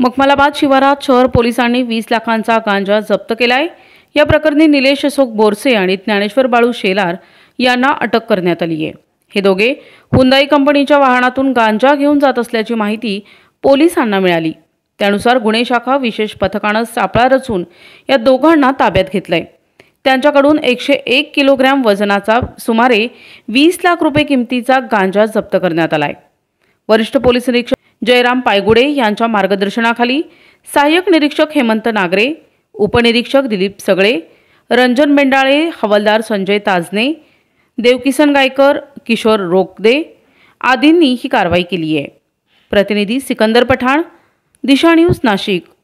मखमलाबाद शिवारात शहर पोलिसांनी वीस लाखांचा गांजा जप्त केलाय या प्रकरणी निलेश अशोक बोरसे आणि ज्ञानेश्वर बाळू शेलार यांना अटक करण्यात आली आहे हे दोघे हुंदाई कंपनीच्या वाहनातून गांजा घेऊन जात असल्याची माहिती पोलिसांना मिळाली त्यानुसार गुन्हे शाखा विशेष पथकानं सापळा रचून या दोघांना ताब्यात घेतलंय त्यांच्याकडून एकशे एक किलोग्रॅम वजनाचा सुमारे वीस लाख रुपये किमतीचा गांजा जप्त करण्यात आलाय वरिष्ठ पोलीस निरीक्षक जयराम पायगुडे यांच्या मार्गदर्शनाखाली सहाय्यक निरीक्षक हेमंत नागरे उपनिरीक्षक दिलीप सगळे रंजन मेंडाळे हवालदार संजय ताजने देवकिसन गायकर किशोर रोकदे आदींनी ही कारवाई केली आहे प्रतिनिधी सिकंदर पठाण दिशा न्यूज नाशिक